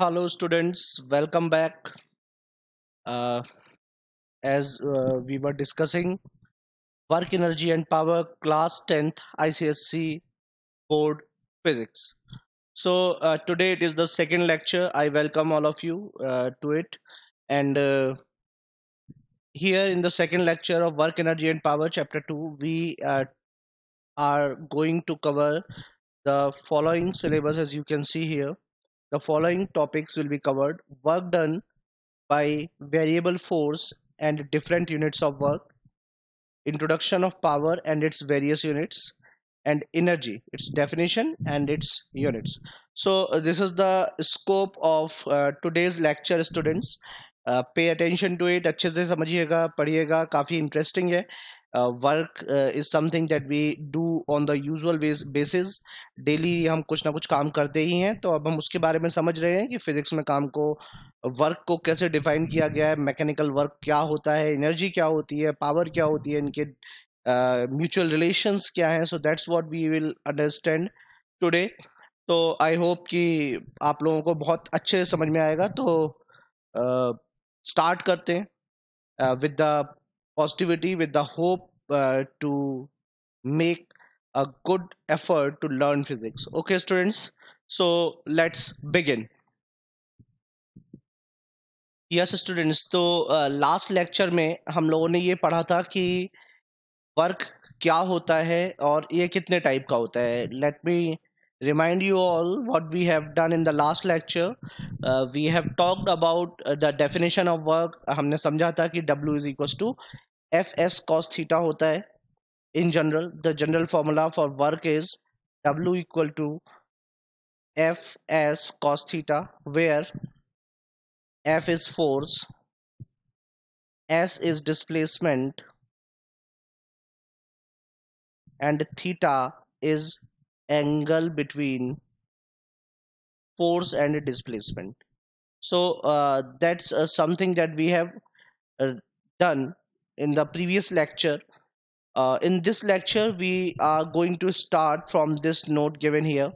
hello students welcome back uh, as uh, we were discussing work energy and power class 10th ICSC board physics so uh, today it is the second lecture I welcome all of you uh, to it and uh, here in the second lecture of work energy and power chapter 2 we uh, are going to cover the following syllabus as you can see here the following topics will be covered work done by variable force and different units of work, introduction of power and its various units, and energy its definition and its units so uh, this is the scope of uh, today's lecture students uh, pay attention to it. अच्छे से समझिएगा पढ़िएगा काफ़ी interesting है uh, work uh, is something that we do on the usual basis daily हम कुछ ना कुछ काम करते ही हैं तो अब हम उसके बारे में समझ रहे हैं कि फिजिक्स में काम को वर्क को कैसे डिफाइन किया गया है मैकेनिकल वर्क क्या होता है एनर्जी क्या होती है पावर क्या होती है इनके म्यूचुअल uh, रिलेशंस क्या हैं so that's what we will understand today तो आई होप कि आप लोगों को बहुत अच्छे समझ में आएगा तो स्टार्ट uh, करते हैं with the positivity with the hope uh, to make a good effort to learn physics okay students so let's begin yes yes, students तो लास्ट uh, लेक्चर में हम लोगों ने ये पढ़ा था कि वर्क क्या होता है और ये कितने टाइप का होता है let me remind you all what we have done in the last lecture uh, we have talked about uh, the definition of work हमने समझा था कि W is equals to F S cos theta. In general, the general formula for work is W equal to F S cos theta, where F is force S is displacement and theta is angle between force and displacement so uh, that's uh, something that we have uh, done in the previous lecture uh, in this lecture we are going to start from this note given here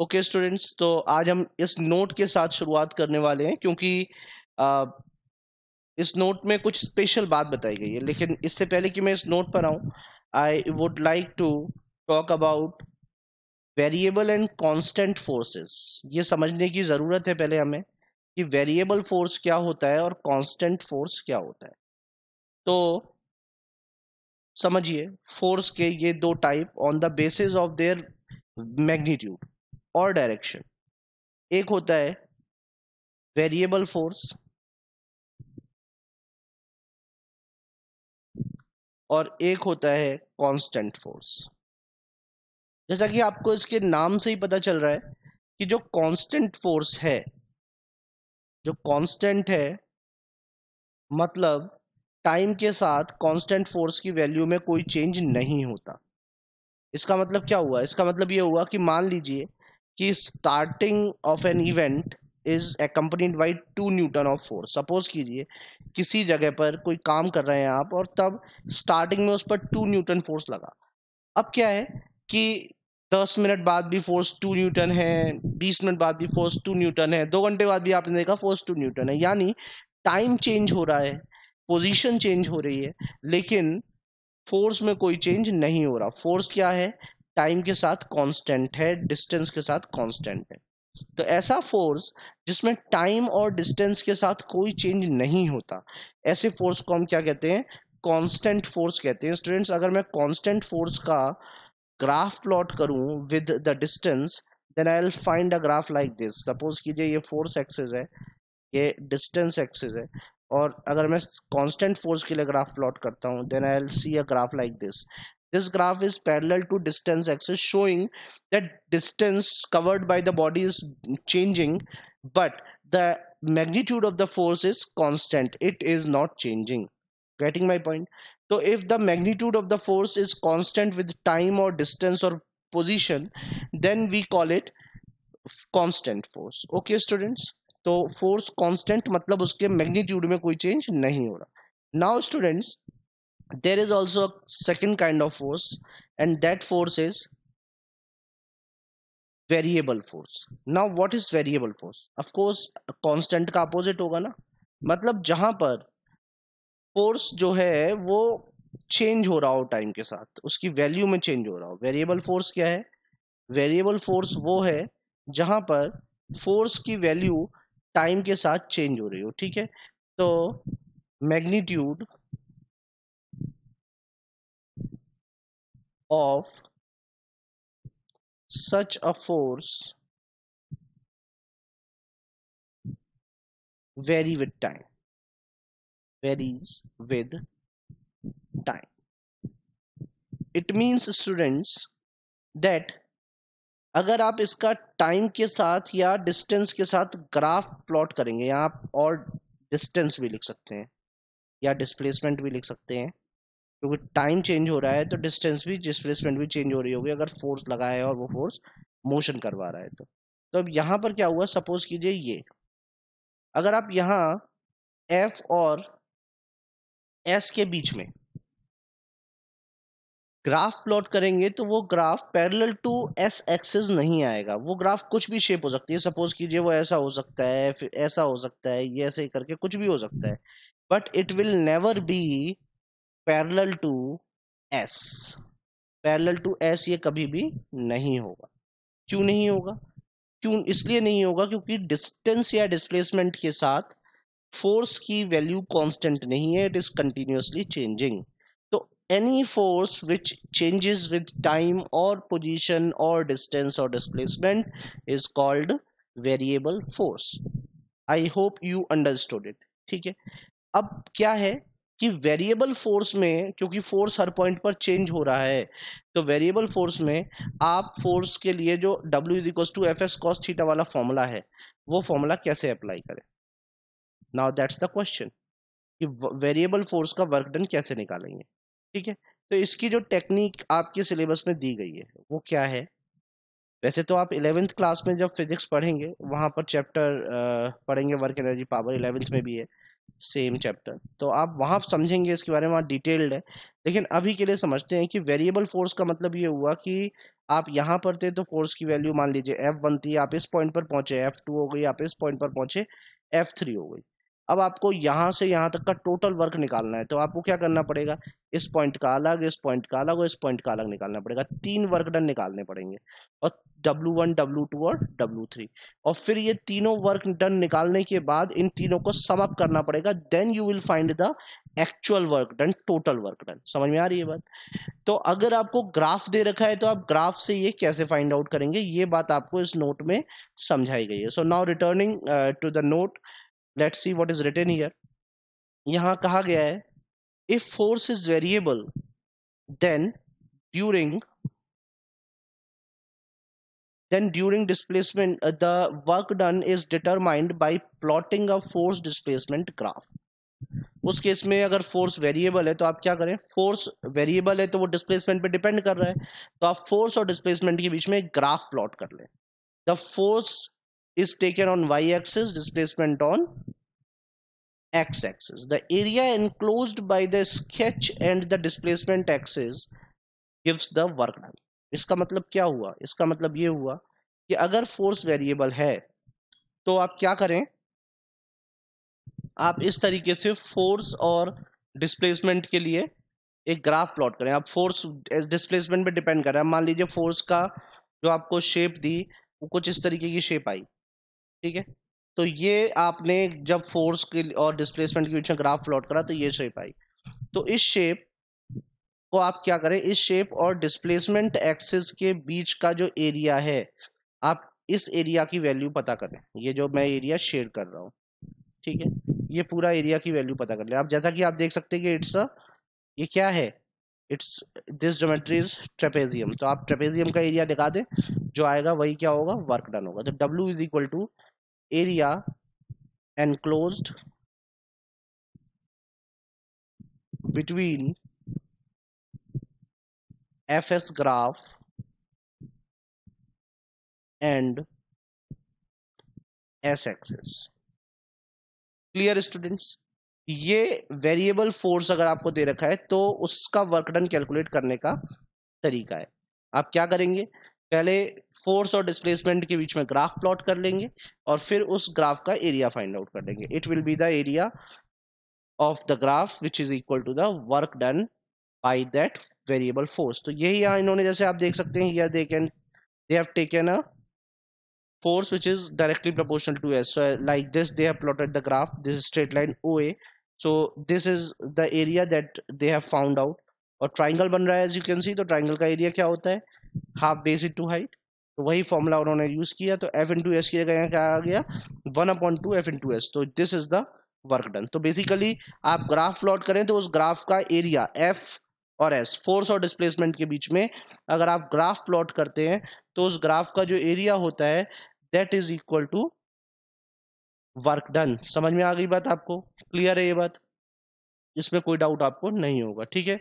okay students तो आज हम इस note के साथ शुरुआत करने वाले हैं क्योंकि आ, इस नोट में कुछ स्पेशल बात बताई गई है लेकिन इससे पहले कि मैं इस नोट पर आऊँ I would like to talk about variable and constant forces ये समझने की ज़रूरत है पहले हमें कि वेरिएबल फोर्स क्या होता है और कांस्टेंट फोर्स क्या होता है तो समझिए फोर्स के ये दो type on the basis of their magnitude और डायरेक्शन एक होता है वेरिएबल फोर्स और एक होता है कांस्टेंट फोर्स जैसा कि आपको इसके नाम से ही पता चल रहा है कि जो कांस्टेंट फोर्स है जो कांस्टेंट है मतलब टाइम के साथ कांस्टेंट फोर्स की वैल्यू में कोई चेंज नहीं होता इसका मतलब क्या हुआ इसका मतलब ये हुआ कि मान लीजिए कि starting of an event is accompanied by two newton of force suppose कीजिए किसी जगह पर कोई काम कर रहे हैं आप और तब स्टार्टिंग में उस पर टू न्यूटन फोर्स लगा अब क्या है कि दस मिनट बाद भी फोर्स टू न्यूटन है बीस मिनट बाद भी फोर्स टू न्यूटन है दो घंटे बाद भी आपने देखा फोर्स टू न्यूटन है यानी टाइम चेंज हो रहा है पोजिशन चेंज हो रही है लेकिन फोर्स में कोई चेंज नहीं हो रहा फोर्स क्या है टाइम के साथ कांस्टेंट है डिस्टेंस के साथ कांस्टेंट है तो ऐसा फोर्स जिसमें टाइम और डिस्टेंस के साथ कोई चेंज नहीं होता ऐसे फोर्स को हम क्या कहते हैं कांस्टेंट फोर्स कहते हैं स्टूडेंट्स अगर मैं कांस्टेंट फोर्स का ग्राफ प्लॉट करूं with the distance then I find a graph like this suppose कीजिए ये फोर्स एक्सेस है ये डिस्टेंस एक्सेस है और अगर मैं कांस्टेंट फोर्स के लिए ग्राफ प्लॉट करता हूँ then I see a graph like this this graph is parallel to distance axis showing that distance covered by the body is changing but the magnitude of the force is constant it is not changing getting my point so if the magnitude of the force is constant with time or distance or position then we call it constant force okay students तो force constant मतलब उसके magnitude में कोई change नहीं हो रहा now students there is also second kind of force and that force is variable force now what is variable force of course constant का opposite होगा ना मतलब जहां पर फोर्स जो है वो चेंज हो रहा हो टाइम के साथ उसकी वैल्यू में चेंज हो रहा हो वेरिएबल फोर्स क्या है वेरिएबल फोर्स वो है जहां पर फोर्स की वैल्यू टाइम के साथ चेंज हो रही हो ठीक है तो magnitude of such a force vary with time varies with time it means students that अगर आप इसका टाइम के साथ या डिस्टेंस के साथ ग्राफ प्लॉट करेंगे या आप और डिस्टेंस भी लिख सकते हैं या डिस्प्लेसमेंट भी लिख सकते हैं क्योंकि टाइम चेंज हो रहा है तो डिस्टेंस भी डिस्प्लेसमेंट भी चेंज हो रही होगी अगर फोर्स लगा है और वो फोर्स मोशन करवा रहा है तो तो अब यहाँ पर क्या हुआ सपोज कीजिए ये अगर आप यहाँ एफ और एस के बीच में ग्राफ प्लॉट करेंगे तो वो graph parallel to S axis नहीं आएगा वो ग्राफ कुछ भी शेप हो सकती है सपोज कीजिए वो ऐसा हो सकता है फिर ऐसा हो सकता है ये ऐसे ही करके कुछ भी हो सकता है but it will never be parallel to S parallel to S ये कभी भी नहीं होगा क्यों नहीं होगा क्यों इसलिए नहीं होगा क्योंकि डिस्टेंस या डिस्प्लेसमेंट के साथ फोर्स की वैल्यू कांस्टेंट नहीं है इट इज कंटिन्यूसली चेंजिंग तो any force which changes with time और पोजीशन और डिस्टेंस और displacement is called variable force I hope you understood it ठीक है अब क्या है कि वेरिएबल फोर्स में क्योंकि फोर्स हर पॉइंट पर चेंज हो रहा है तो वेरिएबल फोर्स में आप फोर्स के लिए जो W is equal to F S cos theta वाला फॉर्मूला है वो फॉर्मूला कैसे अप्लाई करें नाउ दैट्स द क्वेश्चन कि वेरिएबल फोर्स का वर्क डन कैसे निकालेंगे ठीक है तो इसकी जो टेक्निक आपके सिलेबस में दी गई है वो क्या है वैसे तो आप इलेवेंथ क्लास में जब फिजिक्स पढ़ेंगे वहां पर चैप्टर पढ़ेंगे वर्क एनर्जी पावर इलेवेंथ में भी है सेम चैप्टर तो आप वहां समझेंगे इसके बारे में वहाँ डिटेल्ड है लेकिन अभी के लिए समझते हैं कि वेरिएबल फोर्स का मतलब ये हुआ कि आप यहाँ पर थे तो फोर्स की वैल्यू मान लीजिए एफ वन थी आप इस पॉइंट पर पहुंचे एफ टू हो गई आप इस पॉइंट पर पहुंचे एफ थ्री हो गई अब आपको यहाँ से यहाँ तक का टोटल वर्क निकालना है तो आपको क्या करना पड़ेगा इस पॉइंट का अलग इस पॉइंट का अलग और इस पॉइंट का अलग निकालना पड़ेगा तीन वर्क डन निकालने पड़ेंगे और डब्लू वन डब्लू टू और डब्लू थ्री और फिर ये तीनों वर्क डन निकालने के बाद इन तीनों को सम अप करना पड़ेगा then you will find the actual work done total work done समझ में आ रही है बात तो अगर आपको ग्राफ दे रखा है तो आप ग्राफ से ये कैसे फाइंड आउट करेंगे ये बात आपको इस नोट में समझाई गई है so now returning to the note let's see what is written here यहां कहा गया है if force is variable then during then during displacement uh, the work done is determined by plotting a force displacement graph उस case में अगर force variable है तो आप क्या करें फोर्स वेरिएबल है तो वो डिस्प्लेसमेंट पे डिपेंड कर रहा है तो आप फोर्स और डिस्प्लेसमेंट के बीच में graph plot kar le the force is taken on y-axis displacement on x-axis the area enclosed by the sketch and the displacement axis gives the work done इसका मतलब क्या हुआ इसका मतलब ये हुआ कि अगर फोर्स वेरिएबल है तो आप क्या करें आप इस तरीके से फोर्स और डिस्प्लेसमेंट के लिए एक ग्राफ प्लॉट करें आप फोर्स डिस्प्लेसमेंट पे डिपेंड कर रहा है मान लीजिए फोर्स का जो आपको शेप दी वो कुछ इस तरीके की शेप आई ठीक है तो ये आपने जब फोर्स के और डिस्प्लेसमेंट के बीच में ग्राफ प्लॉट करा तो ये शेप आई तो इस शेप को आप क्या करें इस शेप और डिस्प्लेसमेंट एक्सिस के बीच का जो एरिया है आप इस एरिया की वैल्यू पता करें ये जो मैं एरिया शेयर कर रहा हूँ ठीक है ये पूरा एरिया की वैल्यू पता कर ले आप जैसा कि आप देख सकते हैं कि इट्स अ ये क्या है it's this geometry is trapezium तो आप ट्रेपेजियम का एरिया दिखा दें जो आएगा वही क्या होगा वर्क डन होगा तो W is equal to area enclosed between fs graph and s axis clear students ये वेरिएबल फोर्स अगर आपको दे रखा है तो उसका वर्कडन कैलकुलेट करने का तरीका है आप क्या करेंगे पहले फोर्स और डिस्प्लेसमेंट के बीच में ग्राफ प्लॉट कर लेंगे और फिर उस ग्राफ का एरिया फाइंड आउट कर लेंगे it will be the area of the graph which is equal to the work done by that variable force तो यही यहाँ इन्होंने जैसे आप देख सकते हैं या they can they have taken a force which is directly proportional to s like this they have plotted the graph this this is straight line oa so this is the area that they have found और triangle बन रहा है as you can सी तो triangle का area क्या होता है half base into height तो वही फॉर्मूला उन्होंने यूज किया तो एफ इंटू एस किया गया क्या आ गया one upon two F into S तो this is the work done तो बेसिकली आप ग्राफ प्लॉट करें तो उस ग्राफ का एरिया एफ और एस फोर्स और डिस्प्लेसमेंट के बीच में अगर आप ग्राफ प्लॉट करते हैं तो उस ग्राफ का जो एरिया होता है that is equal to work done समझ में आ गई बात आपको क्लियर है ये बात इसमें कोई डाउट आपको नहीं होगा ठीक है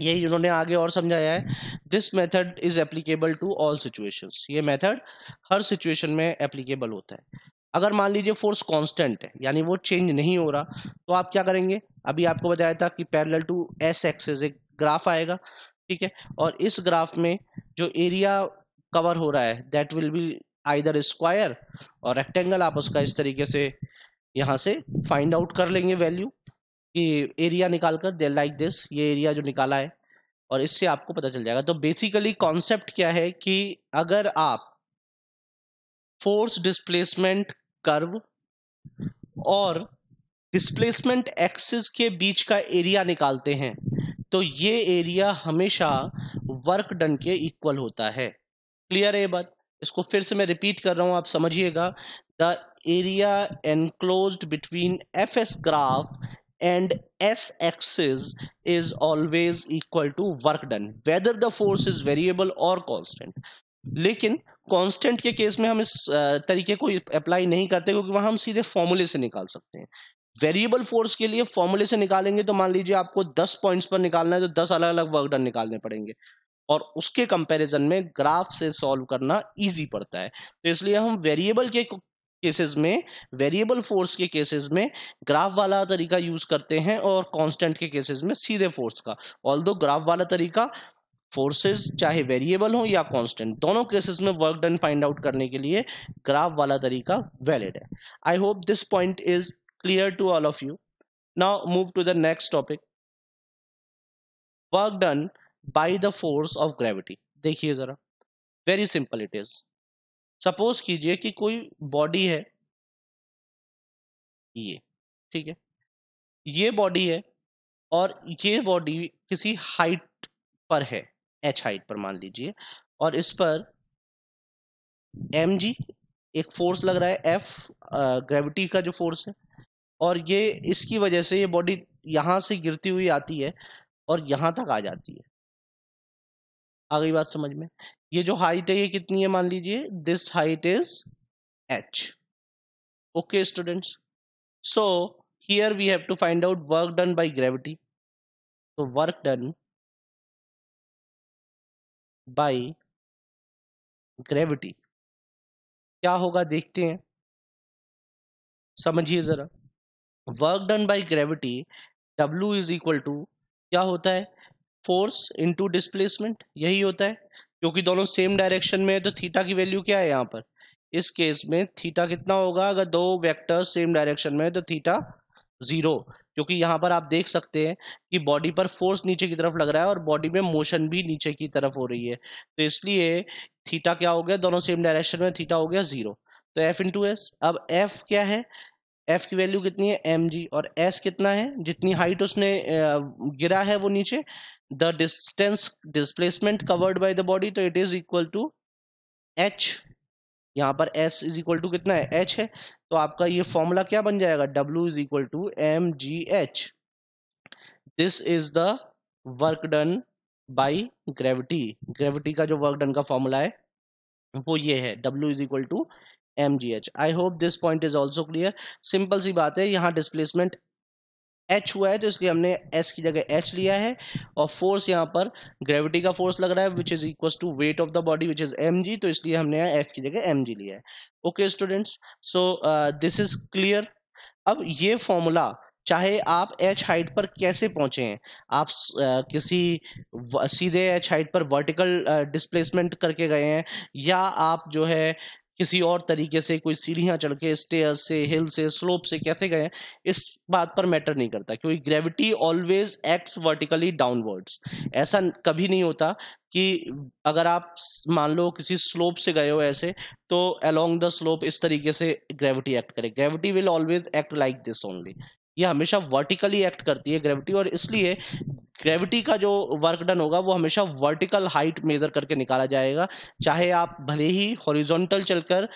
यही इन्होंने आगे और समझाया है this method is applicable to all situations ये मेथड हर सिचुएशन में एप्लीकेबल होता है अगर मान लीजिए फोर्स कांस्टेंट है यानी वो चेंज नहीं हो रहा तो आप क्या करेंगे अभी आपको बताया था कि पैरेलल टू एस एक्सेस एक ग्राफ आएगा ठीक है और इस ग्राफ में जो एरिया कवर हो रहा है that will be either square और रेक्टेंगल आप उसका इस तरीके से यहाँ से फाइंड आउट कर लेंगे वैल्यू एरिया निकाल कर दे लाइक दिस ये एरिया जो निकाला है और इससे आपको पता चल जाएगा तो बेसिकली कॉन्सेप्ट क्या है कि अगर आप फोर्स डिस्प्लेसमेंट कर्व और डिस्प्लेसमेंट एक्सिस के बीच का एरिया निकालते हैं तो ये एरिया हमेशा वर्क डन के इक्वल होता है क्लियर है बात इसको फिर से मैं रिपीट कर रहा हूँ आप समझिएगा the area enclose between F S graph and s axis is always equal to work done whether the force is variable or constant लेकिन कांस्टेंट के केस में हम इस तरीके को अप्लाई नहीं करते क्योंकि वहां हम सीधे फॉर्मूले से निकाल सकते हैं वेरिएबल फोर्स के लिए फॉर्मूले से निकालेंगे तो मान लीजिए आपको 10 पॉइंट्स पर निकालना है तो 10 अलग अलग वर्क डन निकालने पड़ेंगे और उसके कंपैरिजन में ग्राफ से सॉल्व करना इजी पड़ता है तो इसलिए हम वेरिएबल के केसेस में वेरिएबल फोर्स के केसेस में ग्राफ वाला तरीका यूज करते हैं और कांस्टेंट के केसेस में सीधे फोर्स का ऑल ग्राफ वाला तरीका फोर्सेस चाहे वेरिएबल हो या कांस्टेंट दोनों केसेस में वर्क डन फाइंड आउट करने के लिए ग्राफ वाला तरीका वैलिड है I hope this point is clear to all of you now move to the next topic work done by the force of gravity देखिए जरा very simple it is suppose कीजिए कि कोई बॉडी है ये ठीक है ये बॉडी है और ये बॉडी किसी हाइट पर है एच हाइट पर मान लीजिए और इस पर एम जी एक फोर्स लग रहा है एफ ग्रेविटी का जो फोर्स है और ये इसकी वजह से ये बॉडी यहां से गिरती हुई आती है और यहां तक आ जाती है आ गई बात समझ में ये जो हाइट है ये कितनी है मान लीजिए this height is H okay students so here we have to find out work done by gravity तो वर्क डन बाय ग्रेविटी क्या होगा देखते हैं समझिए जरा work done by gravity W is equal to क्या होता है फोर्स इनटू डिस्प्लेसमेंट यही होता है क्योंकि दोनों सेम डायरेक्शन में है तो थीटा की वैल्यू क्या है यहाँ पर इस केस में थीटा कितना होगा अगर दो वेक्टर सेम डायरेक्शन में है तो थीटा जीरो क्योंकि यहाँ पर आप देख सकते हैं कि बॉडी पर फोर्स नीचे की तरफ लग रहा है और बॉडी में मोशन भी नीचे की तरफ हो रही है तो इसलिए थीटा क्या हो गया दोनों सेम डायरेक्शन में थीटा हो गया जीरो तो एफ इंटू एस अब एफ क्या है एफ की वैल्यू कितनी है एम जी और एस कितना है जितनी हाइट उसने गिरा है वो नीचे the distance displacement covered by the body तो it is equal to H यहाँ पर एस इज इक्वल टू कितना है एच है तो आपका ये फॉर्मूला क्या बन जाएगा W is equal to M G H this is the work done by gravity gravity का जो वर्क डन का फॉर्मूला है वो ये है W is equal to M G H I hope this point is also clear simple सी बात है यहाँ डिस्प्लेसमेंट एच हुआ है तो इसलिए हमने एस की जगह एच लिया है और फोर्स यहाँ पर ग्रेविटी का फोर्स लग रहा है which is equal to weight of the body which is M तो इसलिए हमने यहाँ एफ की जगह एम लिया है okay students so this is clear अब ये फॉर्मूला चाहे आप एच हाइट पर कैसे पहुंचे हैं आप uh, किसी सीधे एच हाइट पर वर्टिकल डिस्प्लेसमेंट uh, करके गए हैं या आप जो है किसी और तरीके से कोई सीढ़ियाँ चढ़ के स्टेयर से हिल से स्लोप से कैसे गए इस बात पर मैटर नहीं करता क्योंकि gravity always acts vertically downwards ऐसा कभी नहीं होता कि अगर आप मान लो किसी स्लोप से गए हो ऐसे तो अलोंग द स्लोप इस तरीके से ग्रेविटी एक्ट करे gravity will always act like this only ये हमेशा वर्टिकली एक्ट करती है ग्रेविटी और इसलिए ग्रेविटी का जो वर्क डन होगा वो हमेशा वर्टिकल हाइट मेजर करके निकाला जाएगा चाहे आप भले ही हॉरिजॉन्टल चलकर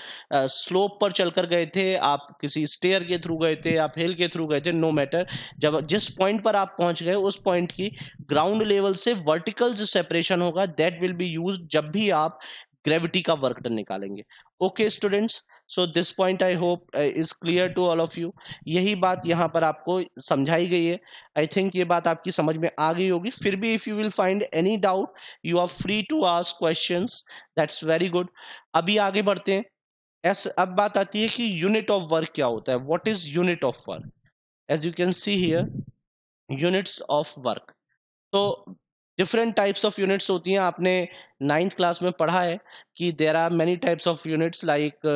स्लोप पर चलकर गए थे आप किसी स्टेयर के थ्रू गए थे आप हिल के थ्रू गए थे नो मैटर जब जिस पॉइंट पर आप पहुंच गए उस पॉइंट की ग्राउंड लेवल से वर्टिकल जो सेपरेशन होगा दैट विल बी यूज जब भी आप ग्रेविटी का वर्क डन निकालेंगे okay students so this point I hope is clear to all of you यही बात यहाँ पर आपको समझाई गई है आई थिंक ये बात आपकी समझ में आ गई होगी फिर भी if you will find any doubt you are free to ask question that's very good अभी आगे बढ़ते हैं एस अब बात आती है कि यूनिट ऑफ वर्क क्या होता है what is unit of work as you can see here units of work तो डिफरेंट टाइप्स ऑफ यूनिट्स होती हैं आपने नाइन्थ क्लास में पढ़ा है कि there are many types of units like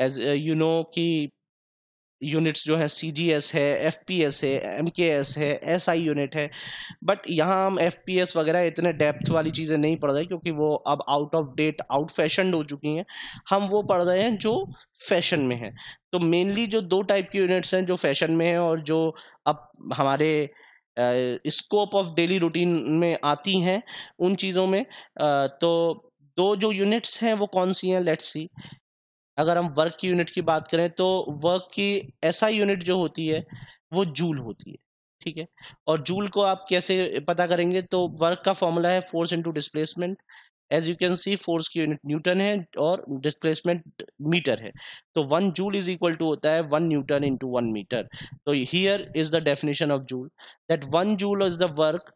as you know कि यूनिट्स जो है सी जी एस है एफ पी एस है एम के एस है एस आई यूनिट है बट यहाँ हम एफ पी एस वगैरह इतने डेप्थ वाली चीज़ें नहीं पढ़ रहे क्योंकि वो अब out of date out fashion हो चुकी हैं हम वो पढ़ रहे हैं जो फैशन में है तो मेनली जो दो टाइप की यूनिट्स हैं जो फैशन में हैं और जो अब हमारे स्कोप ऑफ डेली रूटीन में आती हैं उन चीज़ों में तो दो जो यूनिट्स हैं वो कौन सी हैं लेट्स सी अगर हम वर्क की यूनिट की बात करें तो वर्क की ऐसा यूनिट जो होती है वो जूल होती है ठीक है और जूल को आप कैसे पता करेंगे तो वर्क का फॉर्मूला है force into displacement as you can see force की यूनिट न्यूटन है और डिस्प्लेसमेंट मीटर है तो one joule is equal to होता है one newton into one metre तो here is the definition of joule that one joule is the work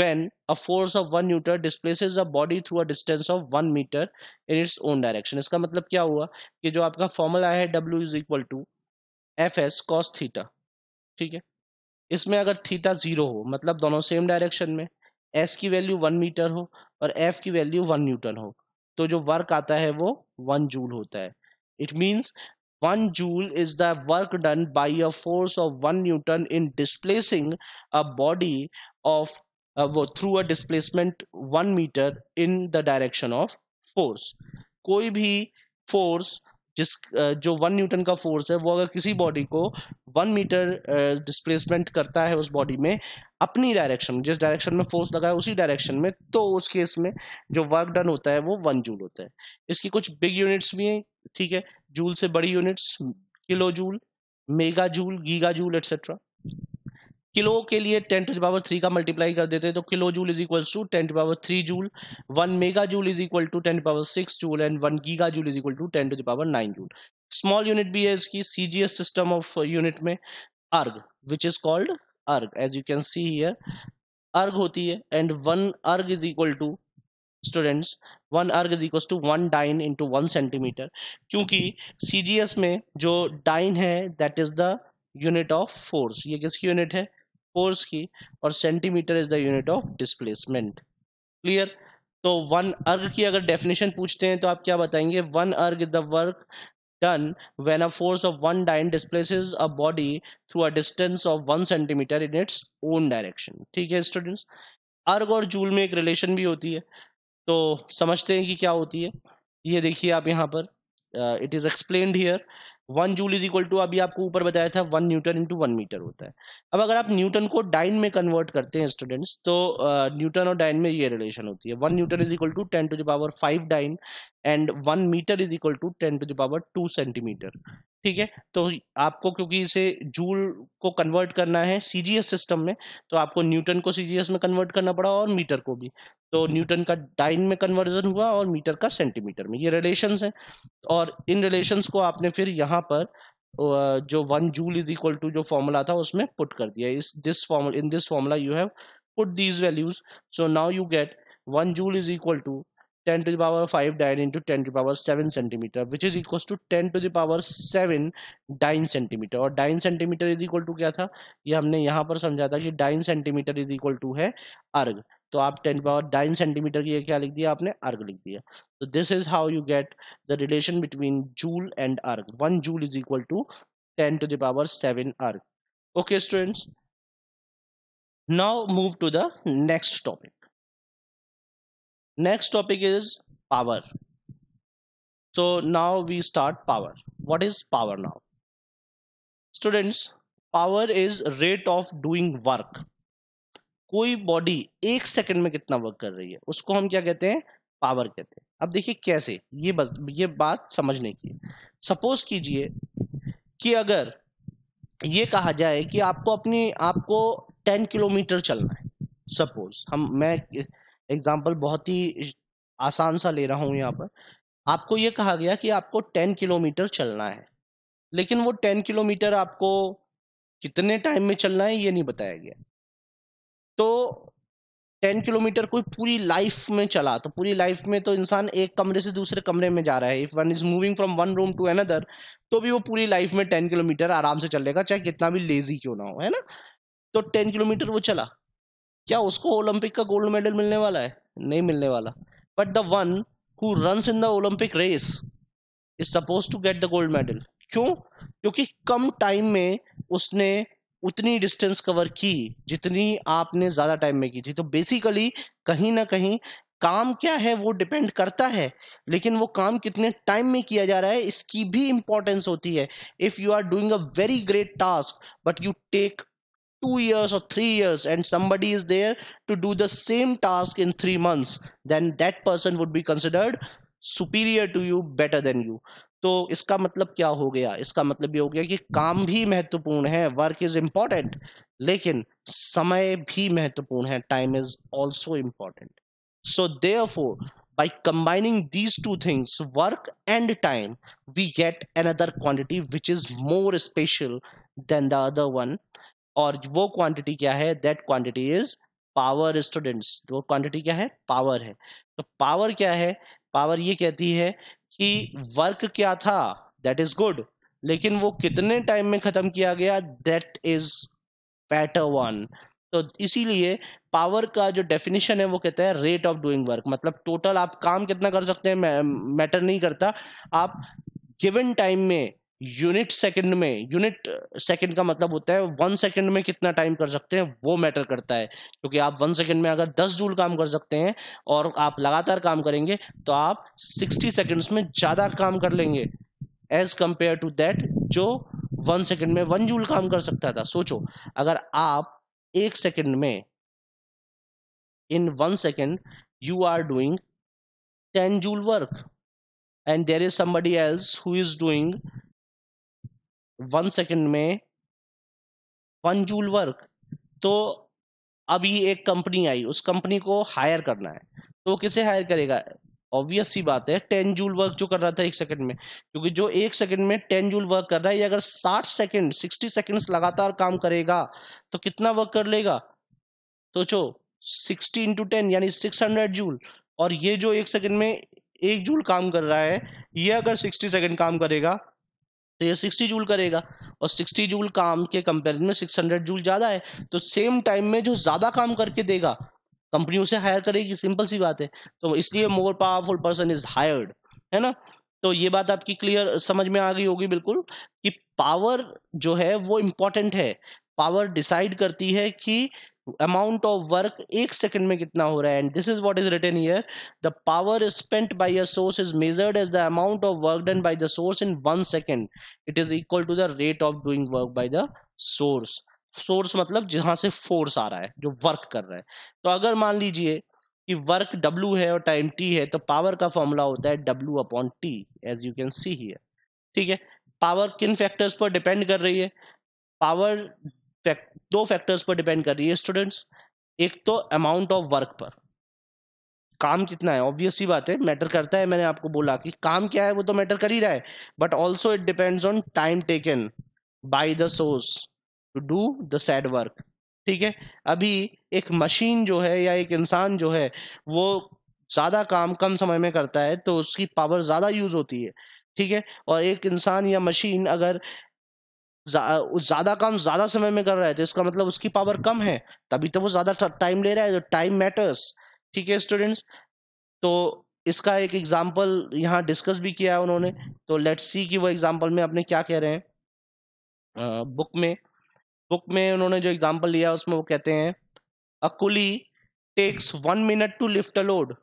when a force of 1 newton displaces a body through a distance of one metre in its own direction इसका मतलब क्या हुआ कि जो आपका formula है W is equal to F S cos theta ठीक है इसमें अगर थीटा जीरो हो मतलब दोनों सेम डायरेक्शन में एस की वैल्यू वन मीटर हो और एफ की वैल्यू वन न्यूटन हो तो जो वर्क आता है वो वन जूल होता है it means one joule is the work done by a force of one newton in displacing a body of वो through a displacement one metre in the direction of force कोई भी force जिस uh, जो one Newton का force है वो अगर किसी बॉडी को वन मीटर डिस्प्लेसमेंट करता है उस बॉडी में अपनी डायरेक्शन जिस डायरेक्शन में फोर्स लगा है उसी डायरेक्शन में तो उस केस में जो वर्क डन होता है वो वन जूल होता है इसकी कुछ बिग यूनिट्स भी हैं ठीक है जूल से बड़ी units kilo joule mega joule giga joule etcetera kilo के लिए टेन टू पावर थ्री का मल्टीप्लाई कर देते हैं तो kilo joule is equal to ten to power three joule one mega joule is equal to ten power six joule and one giga joule is equal to ten to power nine joule small unit भी है इसकी CGS system of unit में erg which is called erg as you can see here erg होती है and one erg is equal to students one erg is equal to one dyne into one centimetre क्योंकि सी में जो dyne है that is the unit of force ये किसकी unit है फोर्स की और centimetre is the unit of displacement clear तो वन अर्ग की अगर डेफिनेशन पूछते हैं तो आप क्या बताएंगे one erg is the work done when a force of one dyne displaces a body through a distance of one centimeter in its own direction ठीक है students अर्ग और जूल में एक रिलेशन भी होती है तो समझते हैं कि क्या होती है ये देखिए आप यहाँ पर it is explain here one joule is equal to अभी आपको ऊपर बताया था one newton into one metre होता है अब अगर आप न्यूटन को डाइन में कन्वर्ट करते हैं स्टूडेंट्स तो न्यूटन uh, और डाइन में ये रिलेशन होती है one newton is equal to ten to the power five dyne and one metre is equal to ten to the power two centimetre ठीक है तो आपको क्योंकि इसे जूल को कन्वर्ट करना है सीजीएस सिस्टम में तो आपको न्यूटन को सीजीएस में कन्वर्ट करना पड़ा और मीटर को भी तो न्यूटन का डाइन में कन्वर्जन हुआ और मीटर का सेंटीमीटर में ये रिलेशंस हैं और इन रिलेशंस को आपने फिर यहाँ पर जो one joule is equal to जो फॉर्मूला था उसमें पुट कर दिया इस this formula in this formula you have put these values so now you get one joule is equal to 10 to the power 5 dyne into 10 to the power 7 centimeter which is equals to 10 to the power 7 dyne centimetre और dyne centimetre is equal to क्या था ये हमने यहाँ पर समझा था कि dyne centimetre is equal to है अर्ग तो आप टेन पावर डाइन सेंटीमीटर की क्या लिख दिया आपने अर्ग लिख दिया तो this is how you get the relation between joule and erg one joule is equal to ten to the power seven erg okay students now move to the next topic next topic is power so now we start power what is power now students power is rate of doing work कोई body एक second में कितना work कर रही है उसको हम क्या कहते हैं पावर कहते हैं अब देखिए कैसे ये बस ये बात समझने की सपोज कीजिए कि अगर ये कहा जाए कि आपको अपनी आपको टेन किलोमीटर चलना है सपोज हम मैं एग्जाम्पल बहुत ही आसान सा ले रहा हूँ यहाँ पर आपको ये कहा गया कि आपको टेन किलोमीटर चलना है लेकिन वो टेन किलोमीटर आपको कितने टाइम में चलना है ये नहीं बताया गया तो टेन किलोमीटर कोई पूरी लाइफ में चला तो पूरी लाइफ में तो इंसान एक कमरे से दूसरे कमरे में जा रहा है if one is moving from one room to another तो भी वो पूरी लाइफ में टेन किलोमीटर आराम से चलेगा चाहे कितना भी लेजी क्यों ना हो है ना तो टेन किलोमीटर वो चला क्या उसको ओलंपिक का गोल्ड मेडल मिलने वाला है नहीं मिलने वाला but the one who runs in the Olympic race is suppose to get the gold medal क्यों क्योंकि कम टाइम में उसने उतनी डिस्टेंस कवर की जितनी आपने ज़्यादा टाइम में की थी तो बेसिकली कहीं ना कहीं काम क्या है वो डिपेंड करता है लेकिन वो काम कितने टाइम में किया जा रहा है इसकी भी इंपॉर्टेंस होती है if you are doing a very great task but you take two years or three years and somebody is there to do the same task in three months then that person would be considered superior to you better than you So, इसका मतलब क्या हो गया इसका मतलब ये is गया कि काम भी महत्वपूर्ण है वर्क इज इम्पॉर्टेंट लेकिन समय by combining these two things work and time we get another quantity which is more special than the other one और वो क्वांटिटी क्या है that quantity is power students वो क्वांटिटी क्या है पावर है तो पावर क्या है पावर ये कहती है कि वर्क क्या था दैट इज गुड लेकिन वो कितने टाइम में खत्म किया गया दैट इज बेटर वन तो इसीलिए पावर का जो डेफिनेशन है वो कहता है रेट ऑफ डूइंग वर्क मतलब टोटल आप काम कितना कर सकते हैं मैटर नहीं करता आप गिवन टाइम में यूनिट सेकंड में यूनिट सेकंड का मतलब होता है वन सेकंड में कितना टाइम कर सकते हैं वो मैटर करता है क्योंकि आप वन सेकंड में अगर दस जूल काम कर सकते हैं और आप लगातार काम करेंगे तो आप सिक्सटी सेकंड्स में ज़्यादा काम कर लेंगे एज कंपेयर टू दैट जो वन सेकेंड में वन जूल काम कर सकता था सोचो अगर आप एक सेकेंड में in one second you are doing ten joule work and there is somebody else who is doing one second में वन जूल वर्क तो अभी एक कंपनी आई उस कंपनी को हायर करना है तो किसे हायर करेगा ऑब्वियस सी बात है टेन जूल वर्क जो कर रहा था एक सेकंड में क्योंकि जो एक सेकंड में टेन जूल वर्क कर रहा है ये अगर साठ सेकंड सिक्सटी सेकंड लगातार काम करेगा तो कितना वर्क कर लेगा सोचो सिक्सटी इंटू टेन यानी सिक्स हंड्रेड जूल और ये जो एक सेकंड में एक जूल काम कर रहा है ये अगर सिक्सटी सेकंड काम करेगा तो ये 60 जूल करेगा और 60 जूल काम के कंपेरिजन में 600 जूल ज़्यादा है तो सेम टाइम में जो ज़्यादा काम करके देगा कंपनी उसे हायर करेगी सिंपल सी बात है तो इसलिए more powerful person is hired है ना तो ये बात आपकी क्लियर समझ में आ गई होगी बिल्कुल कि पावर जो है वो इम्पोर्टेंट है पावर डिसाइड करती है कि अमाउंट ऑफ वर्क एक सेकंड में कितना हो रहा है and this is what is written here the power is spent by a source is measured as the amount of work done by the source in one second it is equal to the rate of doing work by the source source मतलब जहां से force आ रहा है जो work कर रहा है तो अगर मान लीजिए कि वर्क W है और टाइम T है तो पावर का फॉर्मूला होता है W upon T as you can see here ठीक है पावर किन फैक्टर्स पर डिपेंड कर रही है पावर दो फैक्टर्स पर डिपेंड कर रही है स्टूडेंट्स एक तो अमाउंट ऑफ वर्क पर काम कितना है ऑब्वियस ही बात है मैटर करता है मैंने आपको बोला कि काम क्या है वो तो मैटर कर ही रहा है but also it depends on time taken by the source to do the said work ठीक है अभी एक मशीन जो है या एक इंसान जो है वो ज़्यादा काम कम समय में करता है तो उसकी पावर ज़्यादा यूज होती है ठीक है और एक इंसान या मशीन अगर ज़्यादा काम ज़्यादा समय में कर रहा है तो इसका मतलब उसकी पावर कम है तभी तो वो ज़्यादा टाइम ले रहा है तो टाइम मैटर्स ठीक है स्टूडेंट्स तो इसका एक एग्जाम्पल यहाँ डिस्कस भी किया है उन्होंने तो लेट्स सी कि वो एग्जाम्पल में अपने क्या कह रहे हैं बुक में बुक में उन्होंने जो एग्जाम्पल लिया उसमें वो कहते हैं a coolie takes one minute to lift a load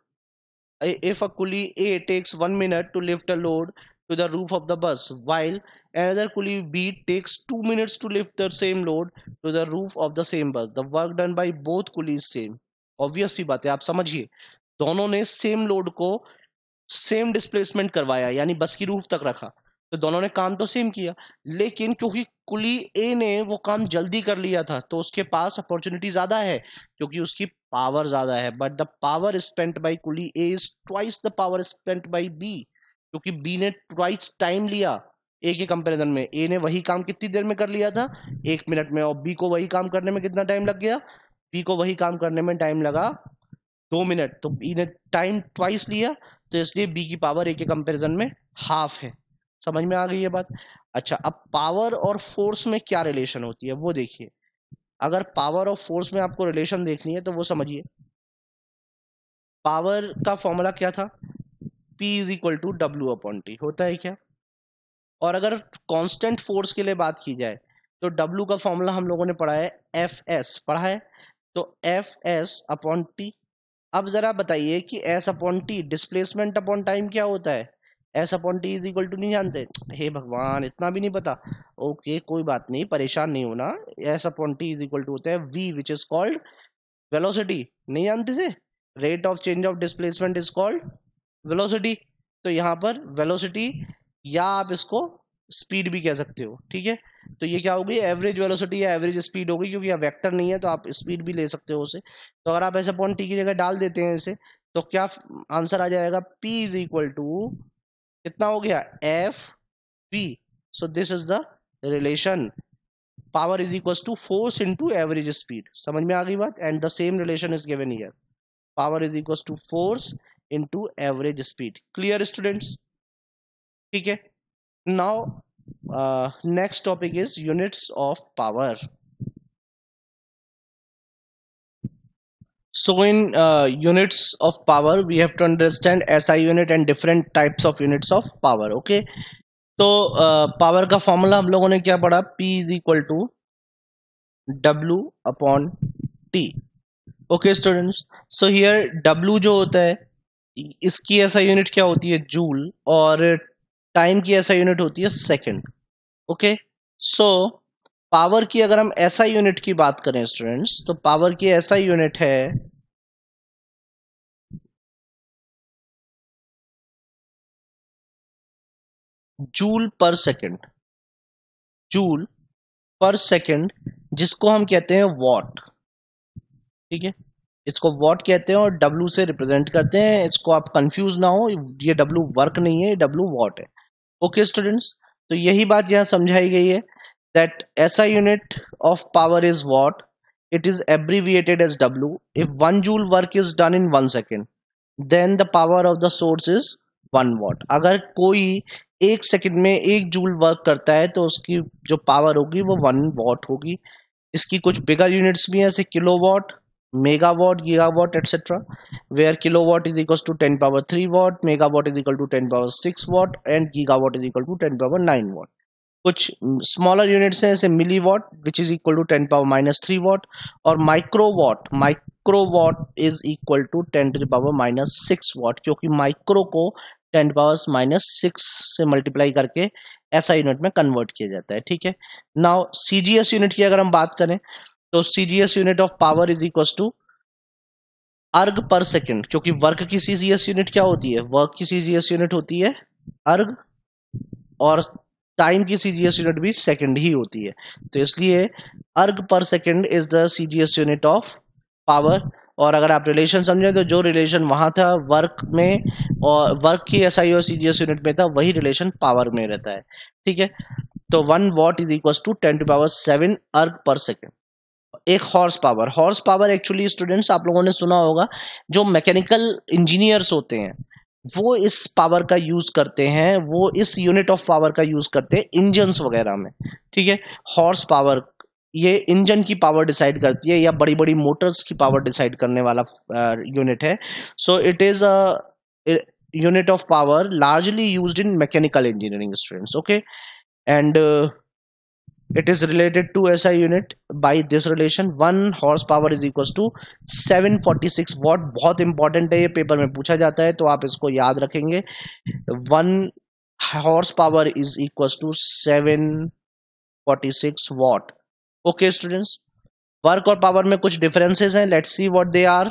if a coolie A takes one minute to lift a load to the roof of the bus while another coolie B takes 2 minutes to lift the same load to the roof of the same bus the work done by both coolies same obvious सी बात है आप समझिए दोनों ने same load को same displacement करवाया यानी बस की रूफ तक रखा तो दोनों ने काम तो सेम किया लेकिन क्योंकि कुली ए ने वो काम जल्दी कर लिया था तो उसके पास अपॉर्चुनिटी ज्यादा है क्योंकि उसकी पावर ज्यादा है but the power spent by coolie A is twice the power spent by B क्योंकि बी ने ट्वाइस टाइम लिया ए के कंपैरिजन में ए ने वही काम कितनी देर में कर लिया था एक मिनट में और बी को वही काम करने में कितना टाइम लग गया बी को वही काम करने में टाइम लगा दो मिनट तो बी ने टाइम ट्वाइस लिया तो इसलिए बी की पावर ए के कंपेरिजन में हाफ है समझ में आ गई ये बात अच्छा अब पावर और फोर्स में क्या रिलेशन होती है वो देखिए अगर पावर और फोर्स में आपको रिलेशन देखनी है तो वो समझिए पावर का फॉर्मूला क्या था P is equal to W upon T होता है क्या और अगर कांस्टेंट फोर्स के लिए बात की जाए तो W का फॉर्मूला हम लोगों ने पढ़ा है एफ एस पढ़ा है तो एफ एस अपॉन टी अब ज़रा बताइए कि S upon T displacement upon time क्या होता है S upon T is equal to नहीं जानते हे भगवान इतना भी नहीं पता ओके कोई बात नहीं परेशान नहीं होना S upon T is equal to होता है V which is called velocity नहीं जानते थे rate of change of displacement is called velocity तो यहाँ पर वेलोसिटी या आप इसको स्पीड भी कह सकते हो ठीक है तो ये क्या होगी एवरेज वेलोसिटी या एवरेज स्पीड हो गई क्योंकि यहाँ वेक्टर नहीं है तो आप स्पीड भी ले सकते हो उसे तो अगर आप ऐसे पॉइंट टी की जगह डाल देते हैं इसे तो क्या आंसर आ जाएगा पी इज इक्वल टू कितना हो गया F P so this is the relation power is equal to force into average speed समझ में आ गई बात and the same relation is given here power is equal to force into average speed clear students ठीक है now uh, next topic is units of power so in uh, units of power we have to understand SI unit and different types of units of power okay तो power uh, का formula हम लोगों ने क्या पढ़ा P is equal to W upon T okay students so here W जो होता है इसकी ऐसा यूनिट क्या होती है जूल और टाइम की ऐसा यूनिट होती है सेकंड ओके सो पावर की अगर हम ऐसा यूनिट की बात करें स्टूडेंट्स तो पावर की ऐसा यूनिट है joule per second joule per second जिसको हम कहते हैं वॉट ठीक है इसको वॉट कहते हैं और डब्ल्यू से रिप्रेजेंट करते हैं इसको आप कंफ्यूज ना हो ये डब्ल्यू वर्क नहीं है डब्लू वॉट है ओके okay, स्टूडेंट्स तो यही बात यहाँ समझाई गई है दैट ऐसा unit of power is watt it is abbreviated as w if one joule work is done in one second then the power of the source is one watt अगर कोई एक सेकंड में एक जूल वर्क करता है तो उसकी जो पावर होगी वो वन वॉट होगी इसकी कुछ बिगर यूनिट्स भी हैं जैसे kilo watt megawatt gigawatt etc where kilowatt is equals to 10 power 3 watt megawatt is equal to 10 power 6 watt and gigawatt is equal to 10 power 9 watt कुछ स्मॉलर यूनिट्स हैं जैसे milli watt which is equal to ten power minus three watt और micro watt micro watt is equal to ten to power minus six watt क्योंकि micro को ten power minus six से multiply करके ऐसा unit में convert किया जाता है ठीक है नाउ सीजीएस यूनिट की अगर हम बात करें तो CGS unit of power is equal to erg per second क्योंकि वर्क की सीजीएस यूनिट क्या होती है वर्क की सीजीएस यूनिट होती है अर्ग और टाइम की सीजीएस यूनिट भी सेकेंड ही होती है तो इसलिए erg per second is the CGS unit of power और अगर आप रिलेशन समझें तो जो रिलेशन वहां था वर्क में और वर्क की S I or C G S unit में था वही रिलेशन पावर में रहता है ठीक है तो one watt is equal to ten to power seven erg per second एक horse power horse power actually students आप लोगों ने सुना होगा जो मैकेनिकल इंजीनियर्स होते हैं वो इस पावर का यूज़ करते हैं वो इस यूनिट ऑफ पावर का यूज़ करते हैं इंजन वगैरह में ठीक है हॉर्स पावर ये इंजन की पावर डिसाइड करती है या बड़ी बड़ी मोटर्स की पावर डिसाइड करने वाला यूनिट है so it is a unit of power largely use in mechanical engineering students okay and it is related to SI unit by this relation one horse power is equal to 746 watt बहुत important है ये paper में पूछा जाता है तो आप इसको याद रखेंगे one horse power is equal to 746 watt okay students work और पावर में कुछ डिफरेंसेस हैं let's see what they are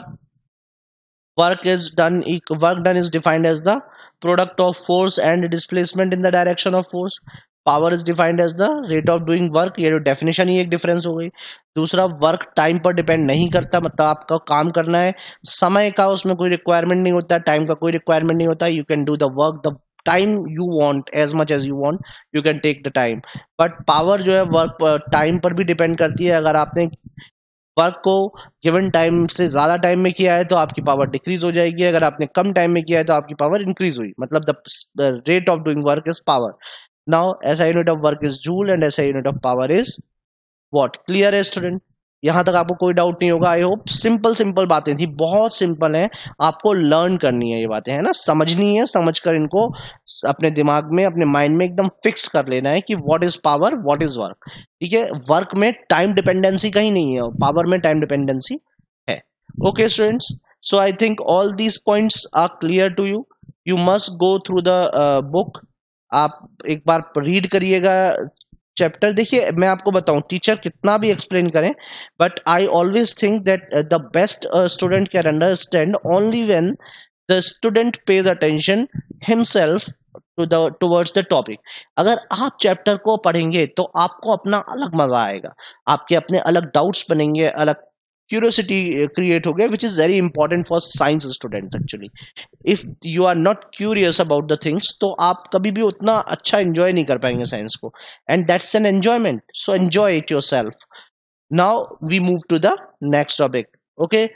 work is done work done is defined as the product of force and displacement in the direction of force power is defined as the rate of doing work ये जो definition ही एक difference हो गई दूसरा work time पर depend नहीं करता मतलब आपका काम करना है समय का उसमें कोई रिक्वायरमेंट नहीं होता टाइम का कोई रिक्वायरमेंट नहीं होता you can do the work the time you want as much as you want you can take the time but power जो है वर्क टाइम पर भी डिपेंड करती है अगर आपने वर्क को गिवन टाइम से ज़्यादा टाइम में किया है तो आपकी पावर डिक्रीज हो जाएगी अगर आपने कम टाइम में किया है तो आपकी पावर इंक्रीज हुई मतलब the rate of doing work is power now SI unit of work is joule and SI unit of power is what clear है student यहाँ तक आपको कोई डाउट नहीं होगा आई होप सिंपल सिंपल बातें थी बहुत सिंपल है आपको लर्न करनी है ये बातें है ना समझनी है समझकर इनको अपने दिमाग में अपने माइंड में एकदम फिक्स कर लेना है कि what is power what is work ठीक है वर्क में टाइम डिपेंडेंसी कहीं नहीं है पावर में टाइम डिपेंडेंसी है okay students so I think all these points are clear to you you must go through the book आप एक बार रीड करिएगा चैप्टर देखिए मैं आपको बताऊं टीचर कितना भी एक्सप्लेन करें but I always think that the best student can understand only when the student pays attention himself to the towards the topic अगर आप चैप्टर को पढ़ेंगे तो आपको अपना अलग मज़ा आएगा आपके अपने अलग डाउट्स बनेंगे अलग क्यूरियोसिटी क्रिएट uh, हो गया which is very important for science student actually if you are not curious about the things तो आप कभी भी उतना अच्छा एंजॉय नहीं कर पाएंगे साइंस को and that's an enjoyment so enjoy it yourself now we move to the next topic okay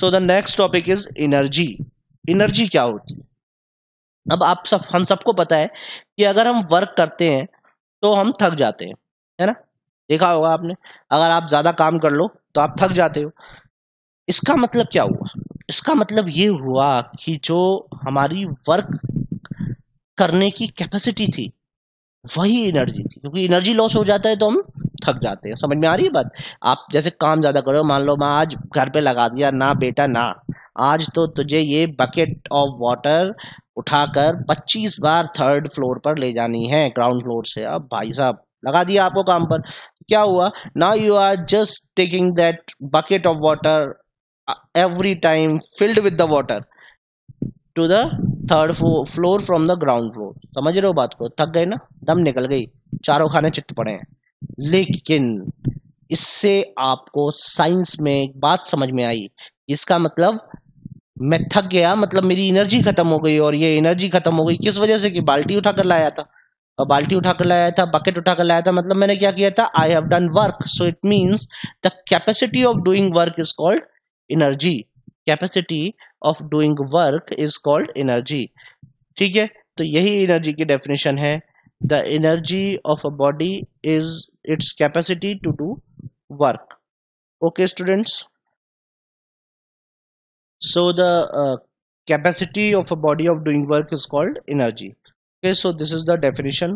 so the next topic is energy energy क्या होती है अब आप सब हम सबको पता है कि अगर हम वर्क करते हैं तो हम थक जाते हैं है ना देखा होगा आपने अगर आप ज़्यादा काम कर लो तो आप थक जाते हो इसका मतलब क्या हुआ इसका मतलब ये हुआ कि जो हमारी वर्क करने की कैपेसिटी थी वही एनर्जी थी क्योंकि एनर्जी लॉस हो जाता है तो हम थक जाते हैं समझ में आ रही है बात आप जैसे काम ज़्यादा करो मान लो मैं आज घर पे लगा दिया ना बेटा ना आज तो तुझे ये बकेट ऑफ वाटर उठाकर 25 बार थर्ड फ्लोर पर ले जानी है ग्राउंड फ्लोर से अब भाई साहब लगा दिया आपको काम पर क्या हुआ ना you are just taking that bucket of water every time filled with the water to the third floor from the ground floor समझ रहे हो बात को थक गए ना दम निकल गई चारों खाने चित्त पड़े हैं लेकिन इससे आपको साइंस में एक बात समझ में आई इसका मतलब मैं थक गया मतलब मेरी एनर्जी खत्म हो गई और ये एनर्जी खत्म हो गई किस वजह से कि बाल्टी उठा कर लाया था बाल्टी उठा कर लाया था बकेट उठा कर लाया था मतलब मैंने क्या किया था I have done work so it means the capacity of doing work is called energy capacity of doing work is called energy ठीक है तो यही एनर्जी की डेफिनेशन है the energy of a body is its capacity to do work okay students so the capacity of a body of doing work is called energy okay so this is the definition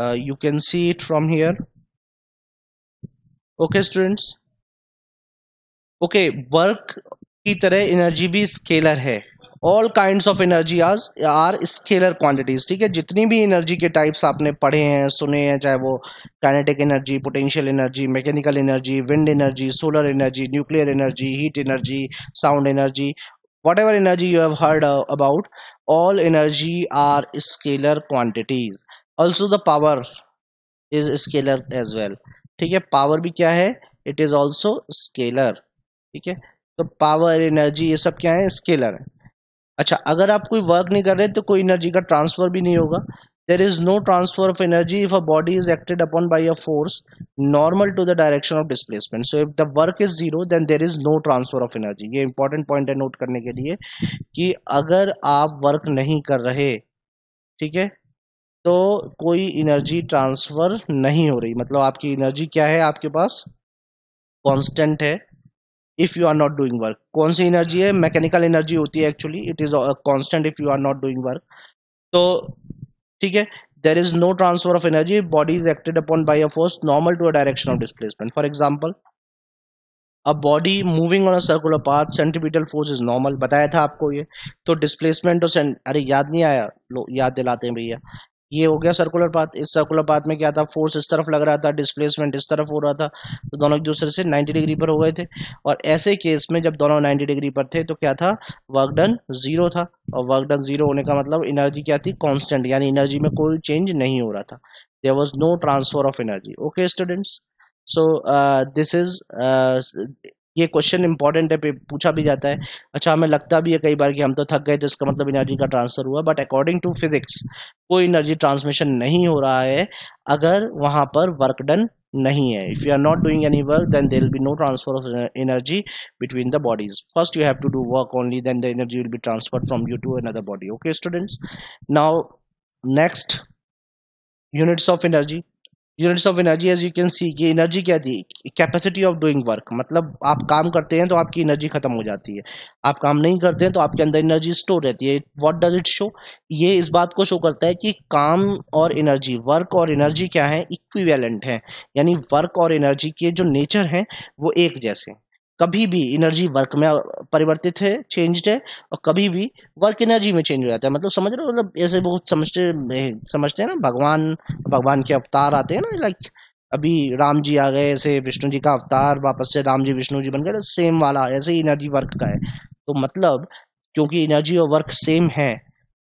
uh, you can see it from here okay students okay work की तरह energy भी scalar है all kind of energy आज are scalar quantities ठीक है जितनी भी energy के टाइप्स आपने पढ़े हैं सुने हैं चाहे वो kinetic energy potential energy mechanical energy wind energy solar energy nuclear energy heat energy sound energy whatever energy you have heard about all energy are scalar quantities also the power is scalar as well ठीक है power भी क्या है it is also scalar ठीक है तो power energy ये सब क्या है स्केलर है अच्छा अगर आप कोई वर्क नहीं कर रहे तो कोई एनर्जी का ट्रांसफर भी नहीं होगा there is no transfer of energy if a body is acted upon by a force normal to the direction of displacement so if the work is zero then there is no transfer of energy ye important point hai note karne ke liye ki agar aap work nahi kar rahe theek hai तो कोई energy transfer नहीं हो रही मतलब आपकी energy क्या है आपके पास कांस्टेंट है if you are not doing work कौन सी एनर्जी है मैकेनिकल एनर्जी होती है actually it is constant if you are not doing work तो ठीक है there is no transfer of energy body is acted upon by a force normal to a direction of displacement for example a body moving on a circular path centripetal force is normal बताया था आपको ये तो displacement और तो अरे याद नहीं आया लो याद दिलाते हैं भैया ये हो गया सर्कुलर पाथ इस सर्कुलर पाथ में क्या था फोर्स इस तरफ लग रहा था डिस्प्लेसमेंट इस तरफ हो रहा था तो दोनों एक दूसरे से 90 डिग्री पर हो गए थे और ऐसे केस में जब दोनों 90 डिग्री पर थे तो क्या था वर्क डन जीरो था और वर्क डन जीरो होने का मतलब एनर्जी क्या थी कॉन्स्टेंट यानी एनर्जी में कोई चेंज नहीं हो रहा था there was no transfer of energy okay students so this is ये क्वेश्चन इंपॉर्टेंट है पूछा भी जाता है अच्छा हमें लगता भी है कई बार कि हम तो थक गए तो इसका मतलब एनर्जी का ट्रांसफर हुआ बट अकॉर्डिंग टू फिजिक्स कोई एनर्जी ट्रांसमिशन नहीं हो रहा है अगर वहां पर वर्क डन नहीं है if you are not doing any work then there be no transfer of energy between the bodies first you have to do work only then the energy will be transfer from you to another body okay students now next units of energy units of energy as you can see ये energy क्या the capacity of doing work मतलब आप काम करते हैं तो आपकी energy खत्म हो जाती है आप काम नहीं करते हैं तो आपके अंदर एनर्जी स्टोर रहती है व्हाट डज इट शो ये इस बात को शो करता है कि काम और एनर्जी वर्क और एनर्जी क्या है इक्विवेलेंट है यानी वर्क और एनर्जी के जो नेचर हैं वो एक जैसे कभी भी एनर्जी वर्क में परिवर्तित है चेंज्ड है और कभी भी वर्क एनर्जी में चेंज हो जाता है मतलब समझ रहे हो मतलब ऐसे बहुत समझते समझते हैं ना भगवान भगवान के अवतार आते हैं ना लाइक अभी राम जी आ गए ऐसे विष्णु जी का अवतार वापस से राम जी विष्णु जी बन गए सेम तो वाला ऐसे ही एनर्जी वर्क का है तो मतलब क्योंकि एनर्जी और वर्क सेम है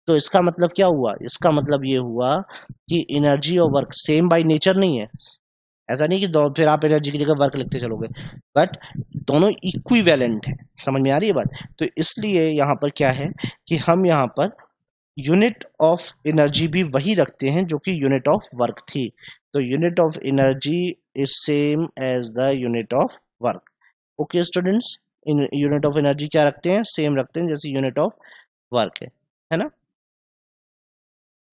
तो इसका मतलब क्या हुआ इसका मतलब ये हुआ कि एनर्जी और वर्क सेम बाय नेचर नहीं है ऐसा नहीं कि दो फिर आप एनर्जी की जगह वर्क लिखते चलोगे बट दोनों इक्वी वैलेंट है समझ में आ रही है बात तो इसलिए यहाँ पर क्या है कि हम यहाँ पर यूनिट ऑफ एनर्जी भी वही रखते हैं जो कि यूनिट ऑफ वर्क थी तो unit of energy is same as the unit of work okay students unit of energy क्या रखते हैं सेम रखते हैं जैसे यूनिट ऑफ वर्क है है ना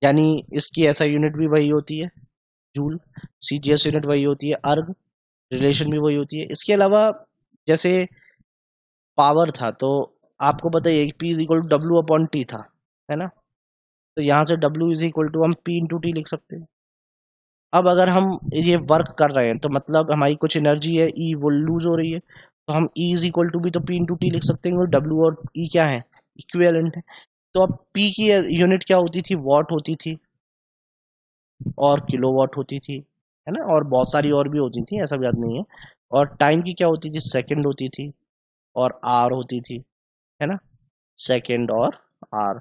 यानी इसकी ऐसा यूनिट भी वही होती है joule C G S unit वही होती है अर्ग रिलेशन भी वही होती है इसके अलावा जैसे पावर था तो आपको बताइए P is equal to W upon T था है ना तो यहाँ से डब्ल्यू इज इक्वल टू हम पी इंटू टी लिख सकते हैं अब अगर हम ये वर्क कर रहे हैं तो मतलब हमारी कुछ एनर्जी है ई e वो लूज हो रही है तो हम ई इज इक्वल टू भी तो पी इंटू टी लिख सकते हैं W डब्ल्यू और ई e क्या है इक्वेलेंट है तो अब पी की यूनिट क्या होती थी वॉट होती थी और किलोवाट होती थी है ना और बहुत सारी और भी होती थी ऐसा भी याद नहीं है और टाइम की क्या होती थी सेकंड होती थी और आर होती थी है ना सेकंड और आर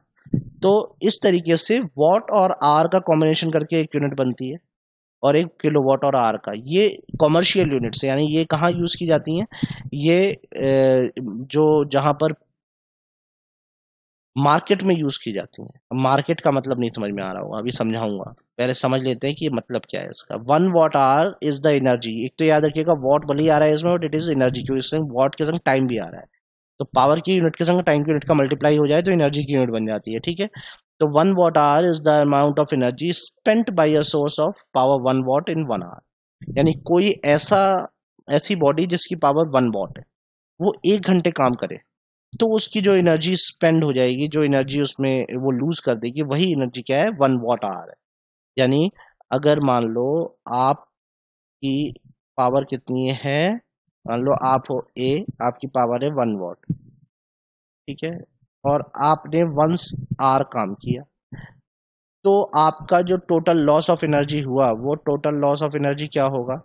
तो इस तरीके से वॉट और आर का कॉम्बिनेशन करके एक यूनिट बनती है और एक किलो वाट और आर का ये कॉमर्शियल यूनिट्स यानी ये कहाँ यूज़ की जाती हैं ये जो जहाँ पर मार्केट में यूज़ की जाती हैं मार्केट का मतलब नहीं समझ में आ रहा होगा अभी समझाऊंगा पहले समझ लेते हैं कि मतलब क्या है इसका one watt hour is the energy एक तो याद रखिएगा वॉट भले ही आ रहा है इसमें बट इट इज एनर्जी क्योंकि इसमें वॉट के संग टाइम भी आ रहा है तो पावर की यूनिट के संग टाइम की यूनिट का मल्टीप्लाई हो जाए तो एनर्जी की यूनिट बन जाती है ठीक है तो one watt hour is the amount of energy spent by a source of power one watt in one hour यानी कोई ऐसा ऐसी बॉडी जिसकी पावर वन वॉट है वो एक घंटे काम करे तो उसकी जो एनर्जी स्पेंड हो जाएगी जो एनर्जी उसमें वो लूज कर देगी वही एनर्जी क्या है वन वॉट आर है यानी अगर मान लो की पावर कितनी है मान लो आप हो ए आपकी पावर है वन वॉट ठीक है और आपने वंस आर काम किया तो आपका जो टोटल लॉस ऑफ एनर्जी हुआ वो टोटल लॉस ऑफ एनर्जी क्या होगा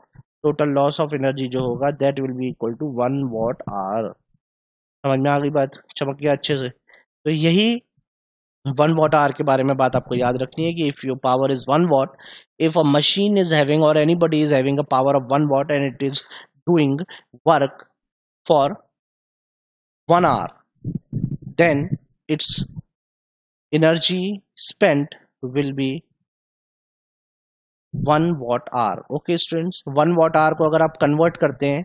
टोटल लॉस ऑफ एनर्जी जो होगा that will be equal to one watt hour समझ में आ गई बात चमक गया अच्छे से तो यही वन वॉट आर के बारे में बात आपको याद रखनी है कि if your power is one watt if a machine is having और anybody is having a power of one watt and it is doing work for one hour then its energy spent will be one watt hour okay students one watt hour को अगर आप convert करते हैं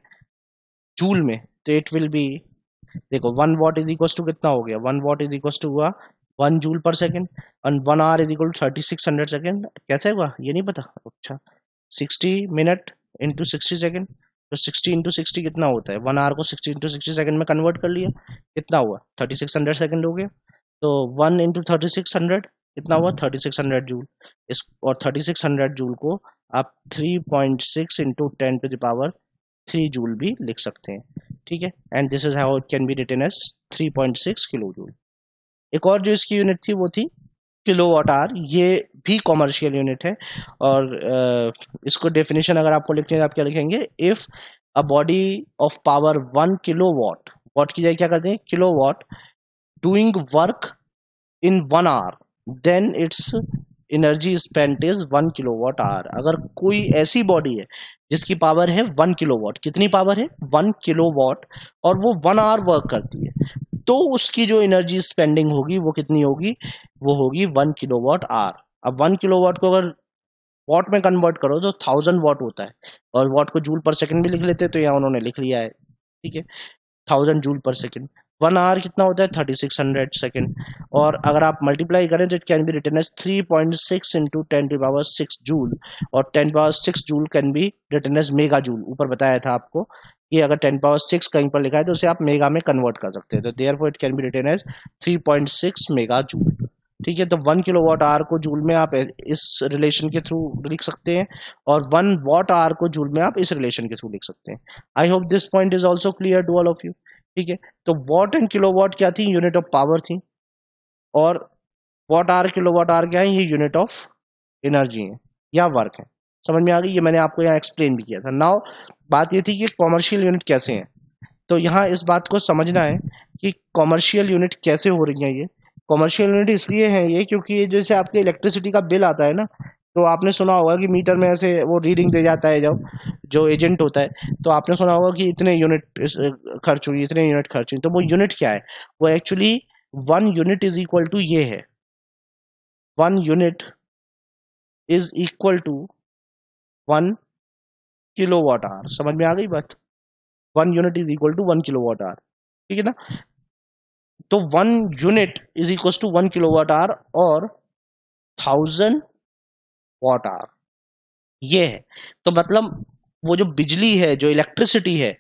joule में तो it will be देखो one watt is equal to कितना हो गया one watt is equal to हुआ one joule per second and one hour is equal thirty six hundred second कैसे हुआ ये नहीं पता अच्छा sixty minute into sixty second तो सिक्सटी इंटू सिक्सटी कितना होता है वन आवर को सिक्सटी इंटू सिक्सटी सेकेंड में कन्वर्ट कर लिया कितना हुआ थर्टी सिक्स हंड्रेड सेकेंड हो गया तो one into thirty six hundred कितना हुआ थर्टी सिक्स हंड्रेड जूल इस और थर्टी सिक्स हंड्रेड जूल को आप three point six into ten to the power three joule भी लिख सकते हैं ठीक है and this is how it can be written as three point six kilojoule एक और जो इसकी यूनिट थी वो थी किलो वॉट आर ये भी कॉमर्शियल यूनिट है और इसको डेफिनेशन अगर आपको लिखते हैं तो आप क्या लिखेंगे if a body of power one kilowatt watt की जाए क्या करते हैं kilowatt doing work in one hour then its energy spent is one kilowatt hour अगर कोई ऐसी बॉडी है जिसकी पावर है वन किलो वॉट कितनी पावर है वन किलो वॉट और वो वन आवर वर्क करती है तो उसकी जो एनर्जी स्पेंडिंग होगी वो कितनी होगी वो होगी वन किलो वॉट आर अब वन किलो वॉट को अगर वॉट में कन्वर्ट करो तो थाउजेंड वॉट होता है और वॉट को जूल पर सेकंड भी लिख लेते हैं तो यहाँ उन्होंने लिख लिया है ठीक है thousand joule per second one hour कितना होता है थर्टी सिक्स हंड्रेड सेकेंड और अगर आप मल्टीप्लाई करें तो it can be written as three point six into ten to power six joule और ten power six joule can be written as megajoule ऊपर बताया था आपको ये अगर टेन पावर सिक्स कहीं पर लिखा है तो उसे आप मेगा में कन्वर्ट कर सकते हैं तो there it can be written as three point six megajoule ठीक है तो वन किलो वॉट आर को जूल में आप इस रिलेशन के थ्रू लिख सकते हैं और वन वॉट आर को जूल में आप इस रिलेशन के थ्रू लिख सकते हैं I hope this point is also clear to all of you ठीक है तो वॉट एंड किलो वॉट क्या थी यूनिट ऑफ पावर थी और watt hour kilowatt hour क्या है ये यूनिट ऑफ एनर्जी है या वर्क है समझ में आ गई ये मैंने आपको यहाँ एक्सप्लेन भी किया था नाव बात ये थी कि कॉमर्शियल यूनिट कैसे हैं तो यहाँ इस बात को समझना है कि कॉमर्शियल यूनिट कैसे हो रही हैं ये कॉमर्शियल यूनिट इसलिए हैं ये क्योंकि ये जैसे आपके इलेक्ट्रिसिटी का बिल आता है ना तो आपने सुना होगा कि मीटर में ऐसे वो रीडिंग दे जाता है जब जो एजेंट होता है तो आपने सुना होगा कि इतने यूनिट खर्च हुई इतने यूनिट खर्च हुई तो वो यूनिट क्या है वो actually one unit is equal to ये है one unit is equal to one kilowatt hour समझ में आ गई बात one unit is equal to one kilowatt hour ठीक है ना तो one unit is equal to one kilowatt hour और थाउजेंड वॉट आर ये है तो मतलब वो जो बिजली है जो इलेक्ट्रिसिटी है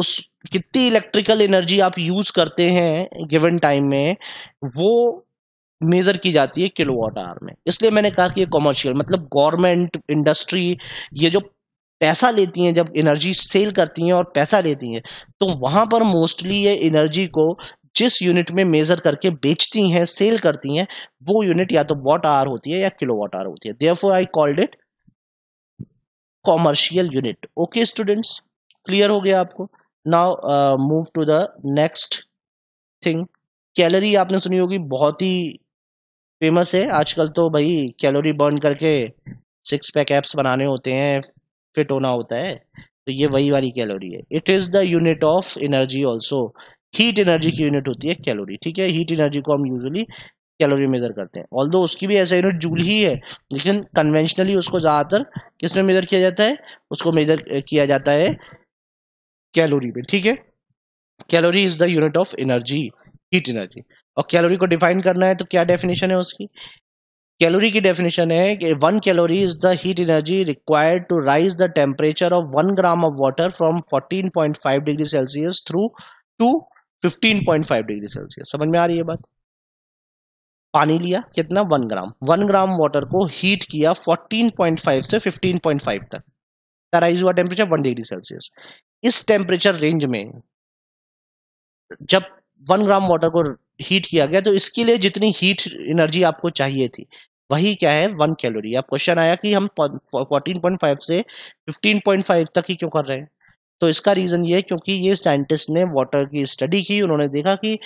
उस कितनी इलेक्ट्रिकल एनर्जी आप यूज करते हैं गिवन टाइम में वो मेजर की जाती है किलो वॉट आवर में इसलिए मैंने कहा कि ये कॉमर्शियल मतलब गवर्नमेंट इंडस्ट्री ये जो पैसा लेती हैं जब एनर्जी सेल करती हैं और पैसा लेती हैं तो वहाँ पर मोस्टली ये एनर्जी को जिस यूनिट में मेजर करके बेचती हैं सेल करती हैं वो यूनिट या तो वॉट आर होती है या किलो वॉट आर होती है there I called it commercial unit okay students clear हो गया आपको now move to the next thing calorie आपने सुनी होगी बहुत ही फेमस है आजकल तो भाई कैलोरी बर्न करके सिक्स पैक एप्स बनाने होते हैं फिट होना होता है तो ये वही वाली कैलोरी है it is the unit of energy also heat energy की यूनिट होती है कैलोरी ठीक है हीट एनर्जी को हम यूजुअली कैलोरी मेजर करते हैं ऑल उसकी भी ऐसा यूनिट जूल ही है लेकिन कन्वेंशनली उसको ज़्यादातर किस में मेजर किया जाता है उसको मेजर किया जाता है कैलोरी में ठीक है calorie is the unit of energy heat energy और कैलोरी को डिफाइन करना है तो क्या डेफिनेशन है उसकी कैलोरी की डेफिनेशन है कि one calorie is the heat energy required to raise the temperature of one gram of water from 14.5 degree Celsius through to 15.5 degree Celsius समझ में आ रही है बात पानी लिया कितना one gram one gram water को हीट किया 14.5 से 15.5 तक राइज हुआ टेम्परेचर वन डिग्री सेल्सियस इस टेम्परेचर रेंज में जब वन ग्राम वाटर को हीट किया गया तो इसके लिए जितनी हीट एनर्जी आपको चाहिए थी वही क्या है वन कैलोरी अब क्वेश्चन आया कि हम 14.5 से 15.5 तक ही क्यों कर रहे हैं तो इसका रीज़न ये क्योंकि ये साइंटिस्ट ने वाटर की स्टडी की उन्होंने देखा कि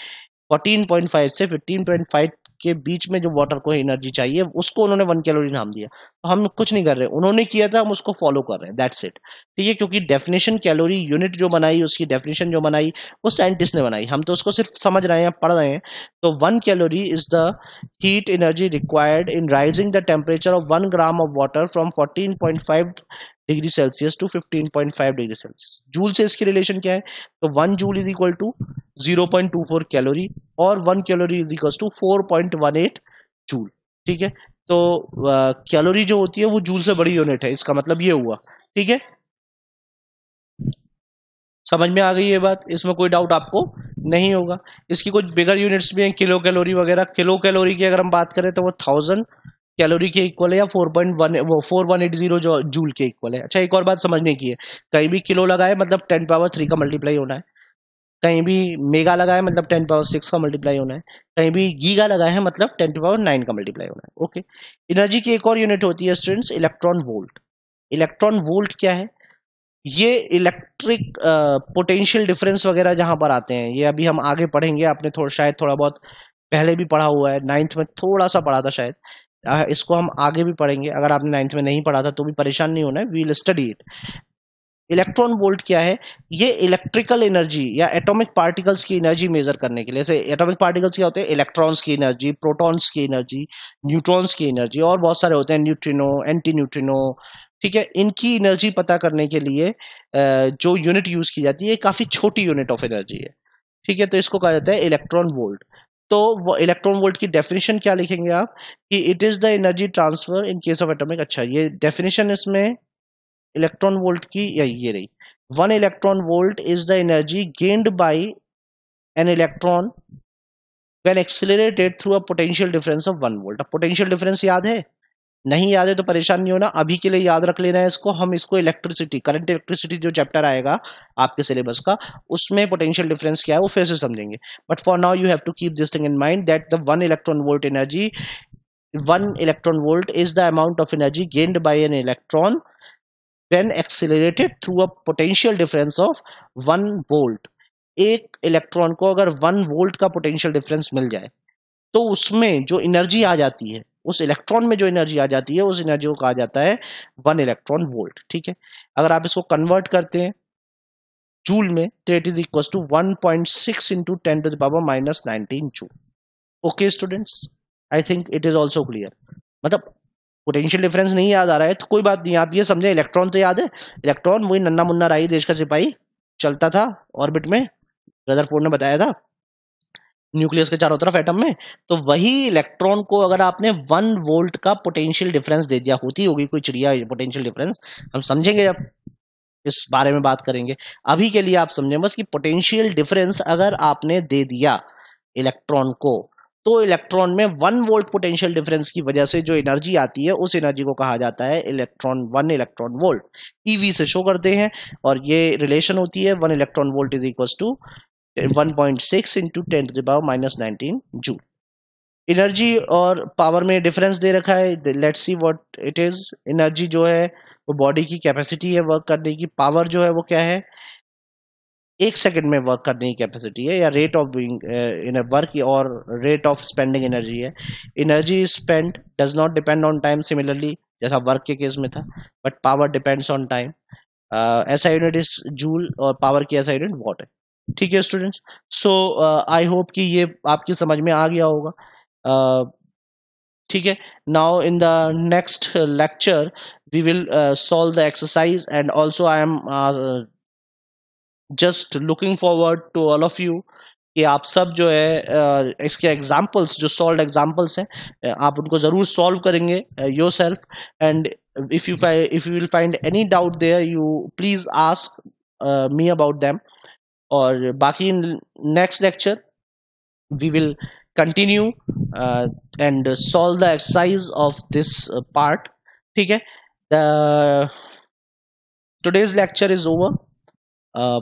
14.5 से 15.5 के बीच में जो वाटर को एनर्जी चाहिए उसको उन्होंने वन कैलोरी नाम दिया तो हम कुछ नहीं कर रहे उन्होंने किया था हम उसको फॉलो कर रहे हैं दैट्स इट ठीक है क्योंकि डेफिनेशन कैलोरी यूनिट जो बनाई उसकी डेफिनेशन जो बनाई वो साइंटिस्ट ने बनाई हम तो उसको सिर्फ समझ रहे हैं पढ़ रहे हैं तो one calorie is the heat energy required in raising the temperature of one gram of water from fourteen point five degree Celsius to 15.5 degree Celsius joule से इसकी रिलेशन क्या है तो one joule is equal to 0.24 calorie और one calorie is equal to 4.18 joule ठीक है तो calorie जो होती है वो जूल से बड़ी यूनिट है इसका मतलब ये हुआ ठीक है समझ में आ गई ये बात इसमें कोई डाउट आपको नहीं होगा इसकी कुछ बिगर यूनिट्स भी हैं किलो कैलोरी वगैरह किलो कैलोरी की अगर हम बात करें तो वो थाउजेंड कैलोरी के इक्वल है या फोर पॉइंट वन वो फोर वन एट जीरो जो जूल के इक्वल है अच्छा एक और बात समझने की है कहीं भी किलो लगाए मतलब टेन पावर थ्री का मल्टीप्लाई होना है कहीं भी मेगा लगाए मतलब टेन पावर सिक्स का मल्टीप्लाई होना है कहीं भी गीगा लगाए है मतलब टेन पावर नाइन का मल्टीप्लाई होना है ओके एनर्जी की एक और यूनिट होती है students electron volt electron volt क्या है ये इलेक्ट्रिक पोटेंशियल डिफरेंस वगैरह जहाँ पर आते हैं ये अभी हम आगे पढ़ेंगे आपने थोड़ा शायद थोड़ा बहुत पहले भी पढ़ा हुआ है नाइन्थ में थोड़ा सा पढ़ा था शायद इसको हम आगे भी पढ़ेंगे अगर आपने नाइन्थ में नहीं पढ़ा था तो भी परेशान नहीं होना है we'll study it electron volt क्या है ये इलेक्ट्रिकल एनर्जी या एटॉमिक पार्टिकल्स की एनर्जी मेजर करने के लिए जैसे एटॉमिक पार्टिकल्स क्या होते हैं इलेक्ट्रॉन्स की एनर्जी प्रोटॉन्स की एनर्जी न्यूट्रॉन्स की एनर्जी और बहुत सारे होते हैं न्यूट्रिनो एंटी न्यूट्रिनो ठीक है इनकी एनर्जी पता करने के लिए जो यूनिट यूज की जाती है काफी छोटी यूनिट ऑफ एनर्जी है ठीक है तो इसको कहा जाता है इलेक्ट्रॉन वोल्ट तो वो इलेक्ट्रॉन वोल्ट की डेफिनेशन क्या लिखेंगे आप कि it is the energy transfer in case of atomic अच्छा ये डेफिनेशन इसमें इलेक्ट्रॉन वोल्ट की या ये रही one electron volt is the energy gained by an electron when accelerated through a potential difference of one volt potential difference याद है नहीं याद है तो परेशान नहीं होना अभी के लिए याद रख लेना है इसको हम इसको इलेक्ट्रिसिटी करंट इलेक्ट्रिसिटी जो चैप्टर आएगा आपके सिलेबस का उसमें पोटेंशियल डिफरेंस क्या है वो फिर से समझेंगे but for now you have to keep this thing in mind that the one electron volt energy one electron volt is the amount of energy gained by an electron when accelerated through a potential difference of one volt एक electron को अगर one volt का potential difference मिल जाए तो उसमें जो energy आ जाती है उस इलेक्ट्रॉन में जो एनर्जी आ जाती है उस एनर्जी को कहा जाता है वन इलेक्ट्रॉन वोल्ट ठीक है अगर आप इसको कन्वर्ट करते हैं जूल में तो it is equal to one point six into ten to the power minus nineteen joule okay students I think it is also clear मतलब पोटेंशियल डिफरेंस नहीं याद आ रहा है तो कोई बात नहीं आप ये समझे इलेक्ट्रॉन तो याद है इलेक्ट्रॉन वही नन्ना मुन्ना राही देश का सिपाही चलता था ऑर्बिट में ब्रदर रदरफोर्ड ने बताया था न्यूक्लियस के चारों तरफ एटम में तो वही इलेक्ट्रॉन को अगर आपने वन वोल्ट का पोटेंशियल डिफरेंस दे दिया होती होगी कोई चिड़िया पोटेंशियल डिफरेंस हम समझेंगे जब इस बारे में बात करेंगे अभी के लिए आप समझें बस कि पोटेंशियल डिफरेंस अगर आपने दे दिया इलेक्ट्रॉन को तो इलेक्ट्रॉन में वन वोल्ट पोटेंशियल डिफरेंस की वजह से जो एनर्जी आती है उस एनर्जी को कहा जाता है electron one electron volt eV से शो करते हैं और ये रिलेशन होती है one electron volt is equal to 1.6 into ten to the minus nineteen joule energy और पावर में डिफरेंस दे रखा है let's see what it is energy जो है वो बॉडी की कैपेसिटी है वर्क करने की पावर जो है वो क्या है एक सेकंड में वर्क करने की कैपेसिटी है या rate of doing in work और रेट ऑफ स्पेंडिंग एनर्जी है energy spend does not depend on time similarly जैसा वर्क के केस में था but power depends on time ऐसा यूनिट इज जूल और पावर की ऐसा यूनिट वॉट है ठीक है स्टूडेंट्स सो आई होप कि ये आपकी समझ में आ गया होगा uh, ठीक है now in the next lecture we will solve the exercise and also I am just looking forward to all of you कि आप सब जो है uh, इसके एग्जाम्पल्स जो सॉल्व एग्जाम्पल्स हैं uh, आप उनको ज़रूर सॉल्व करेंगे yourself and if you if you will find any doubt there you please ask me about them और बाकी next lecture we will continue uh, and solve the exercise of this uh, part ठीक the today's lecture is over uh,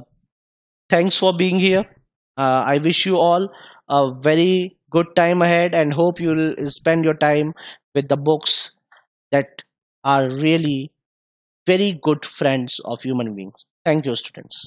thanks for being here I wish you all a very good time ahead and hope you will spend your time with the books that are really very good friends of human beings thank you students